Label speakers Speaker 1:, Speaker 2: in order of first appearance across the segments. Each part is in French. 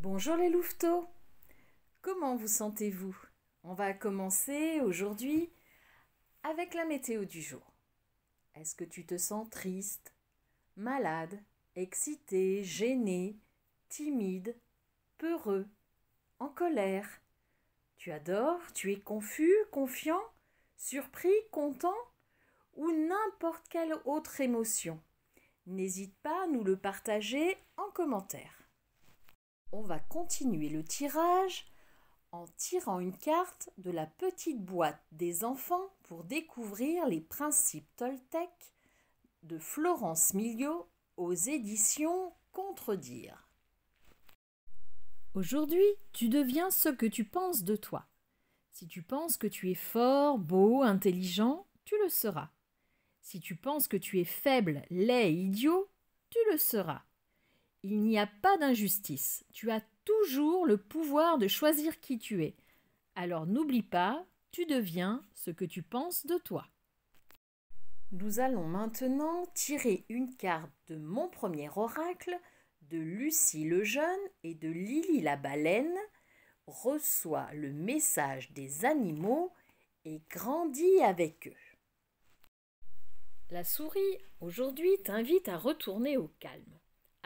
Speaker 1: Bonjour les louveteaux Comment vous sentez-vous On va commencer aujourd'hui avec la météo du jour. Est-ce que tu te sens triste, malade, excité, gêné, timide, peureux, en colère Tu adores, tu es confus, confiant, surpris, content ou n'importe quelle autre émotion N'hésite pas à nous le partager en commentaire. On va continuer le tirage en tirant une carte de la petite boîte des enfants pour découvrir les principes Toltec de Florence Milio aux éditions Contredire. Aujourd'hui, tu deviens ce que tu penses de toi. Si tu penses que tu es fort, beau, intelligent, tu le seras. Si tu penses que tu es faible, laid, idiot, tu le seras. Il n'y a pas d'injustice. Tu as toujours le pouvoir de choisir qui tu es. Alors n'oublie pas, tu deviens ce que tu penses de toi. Nous allons maintenant tirer une carte de mon premier oracle, de Lucie le jeune et de Lily la baleine. Reçois le message des animaux et grandis avec eux. La souris aujourd'hui t'invite à retourner au calme.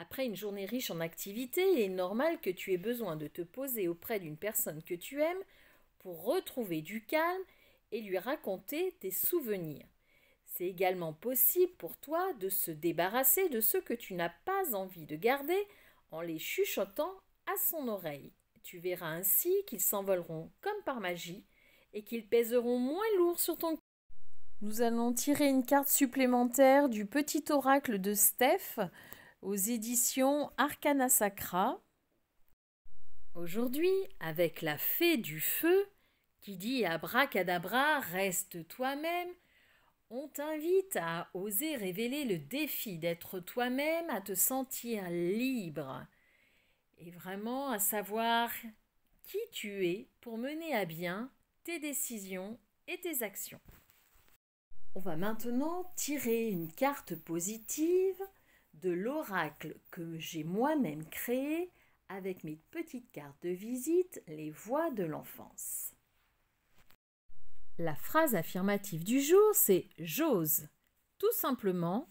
Speaker 1: Après une journée riche en activités, il est normal que tu aies besoin de te poser auprès d'une personne que tu aimes pour retrouver du calme et lui raconter tes souvenirs. C'est également possible pour toi de se débarrasser de ceux que tu n'as pas envie de garder en les chuchotant à son oreille. Tu verras ainsi qu'ils s'envoleront comme par magie et qu'ils pèseront moins lourd sur ton Nous allons tirer une carte supplémentaire du petit oracle de Steph aux éditions Arcana Sacra. Aujourd'hui, avec la fée du feu qui dit Abracadabra, reste toi-même, on t'invite à oser révéler le défi d'être toi-même, à te sentir libre et vraiment à savoir qui tu es pour mener à bien tes décisions et tes actions. On va maintenant tirer une carte positive de l'oracle que j'ai moi-même créé avec mes petites cartes de visite, les voix de l'enfance. La phrase affirmative du jour, c'est j'ose. Tout simplement,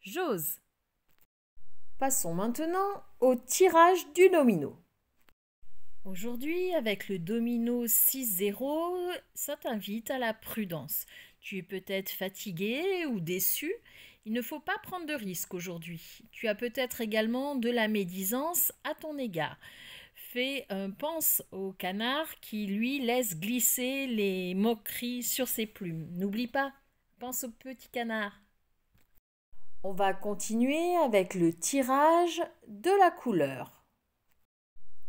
Speaker 1: j'ose. Passons maintenant au tirage du domino. Aujourd'hui, avec le domino 6-0, ça t'invite à la prudence. Tu es peut-être fatigué ou déçu il ne faut pas prendre de risques aujourd'hui. Tu as peut-être également de la médisance à ton égard. Fais, un euh, pense au canard qui, lui, laisse glisser les moqueries sur ses plumes. N'oublie pas, pense au petit canard. On va continuer avec le tirage de la couleur.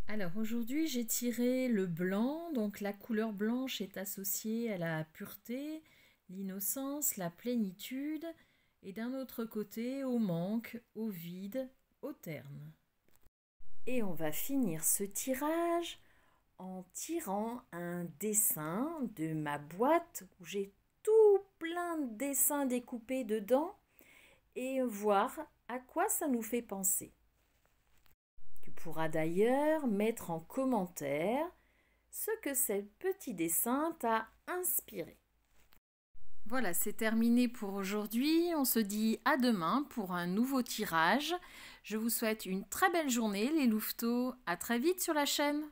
Speaker 1: Alors aujourd'hui j'ai tiré le blanc, donc la couleur blanche est associée à la pureté, l'innocence, la plénitude et d'un autre côté au manque, au vide, au terne. Et on va finir ce tirage en tirant un dessin de ma boîte où j'ai tout plein de dessins découpés dedans et voir à quoi ça nous fait penser. Tu pourras d'ailleurs mettre en commentaire ce que ce petit dessin t'a inspiré. Voilà, c'est terminé pour aujourd'hui. On se dit à demain pour un nouveau tirage. Je vous souhaite une très belle journée les louveteaux. À très vite sur la chaîne.